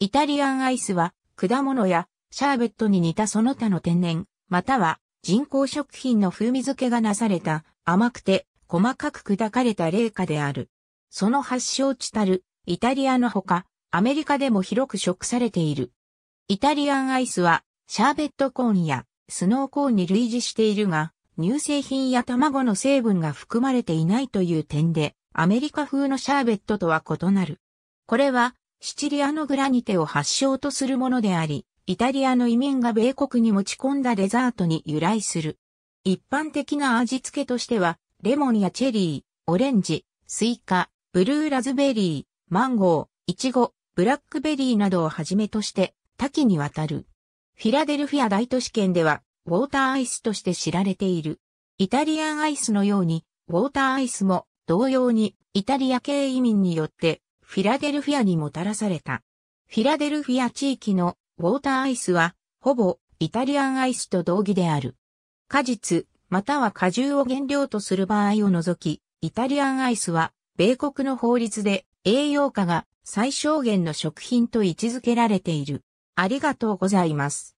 イタリアンアイスは、果物やシャーベットに似たその他の天然、または人工食品の風味付けがなされた甘くて細かく砕かれた冷菓である。その発祥地たるイタリアのほか、アメリカでも広く食されている。イタリアンアイスは、シャーベットコーンやスノーコーンに類似しているが、乳製品や卵の成分が含まれていないという点で、アメリカ風のシャーベットとは異なる。これは、シチリアのグラニテを発祥とするものであり、イタリアの移民が米国に持ち込んだデザートに由来する。一般的な味付けとしては、レモンやチェリー、オレンジ、スイカ、ブルーラズベリー、マンゴー、イチゴ、ブラックベリーなどをはじめとして、多岐にわたる。フィラデルフィア大都市圏では、ウォーターアイスとして知られている。イタリアンアイスのように、ウォーターアイスも同様にイタリア系移民によってフィラデルフィアにもたらされた。フィラデルフィア地域のウォーターアイスは、ほぼイタリアンアイスと同義である。果実、または果汁を原料とする場合を除き、イタリアンアイスは、米国の法律で栄養価が最小限の食品と位置づけられている。ありがとうございます。